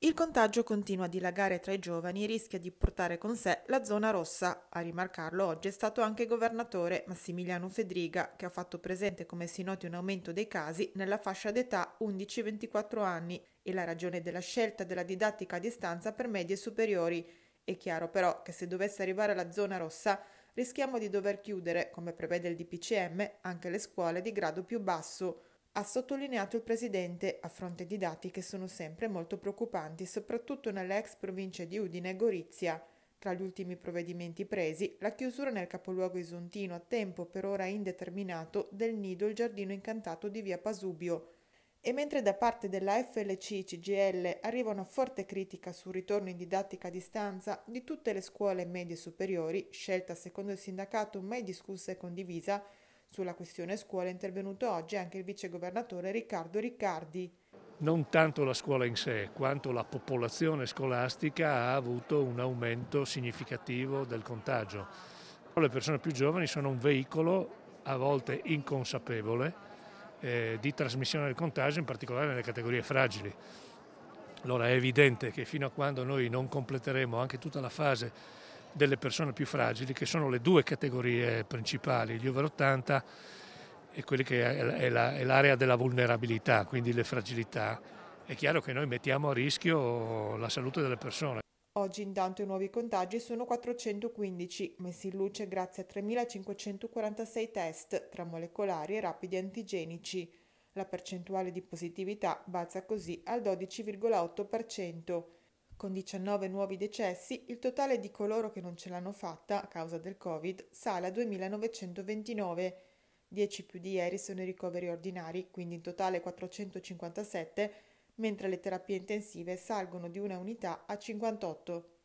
Il contagio continua a dilagare tra i giovani e rischia di portare con sé la zona rossa. A rimarcarlo oggi è stato anche il governatore Massimiliano Fedriga, che ha fatto presente come si noti un aumento dei casi nella fascia d'età 11-24 anni e la ragione della scelta della didattica a distanza per medie superiori. È chiaro però che se dovesse arrivare la zona rossa rischiamo di dover chiudere, come prevede il DPCM, anche le scuole di grado più basso ha sottolineato il presidente, a fronte di dati che sono sempre molto preoccupanti, soprattutto nelle ex province di Udine e Gorizia. Tra gli ultimi provvedimenti presi, la chiusura nel capoluogo isontino a tempo per ora indeterminato del nido Il Giardino Incantato di via Pasubio. E mentre da parte della FLC CGL arriva una forte critica sul ritorno in didattica a distanza di tutte le scuole medie superiori, scelta secondo il sindacato mai discussa e condivisa, sulla questione scuola è intervenuto oggi anche il vice governatore Riccardo Riccardi. Non tanto la scuola in sé, quanto la popolazione scolastica ha avuto un aumento significativo del contagio. Le persone più giovani sono un veicolo a volte inconsapevole eh, di trasmissione del contagio, in particolare nelle categorie fragili. Allora è evidente che fino a quando noi non completeremo anche tutta la fase delle persone più fragili, che sono le due categorie principali, gli over 80 e quelli che è, la, è l'area della vulnerabilità, quindi le fragilità. È chiaro che noi mettiamo a rischio la salute delle persone. Oggi intanto i nuovi contagi sono 415, messi in luce grazie a 3.546 test tra molecolari e rapidi antigenici. La percentuale di positività balza così al 12,8% con 19 nuovi decessi, il totale di coloro che non ce l'hanno fatta a causa del Covid sale a 2.929. 10 più di ieri sono i ricoveri ordinari, quindi in totale 457, mentre le terapie intensive salgono di una unità a 58.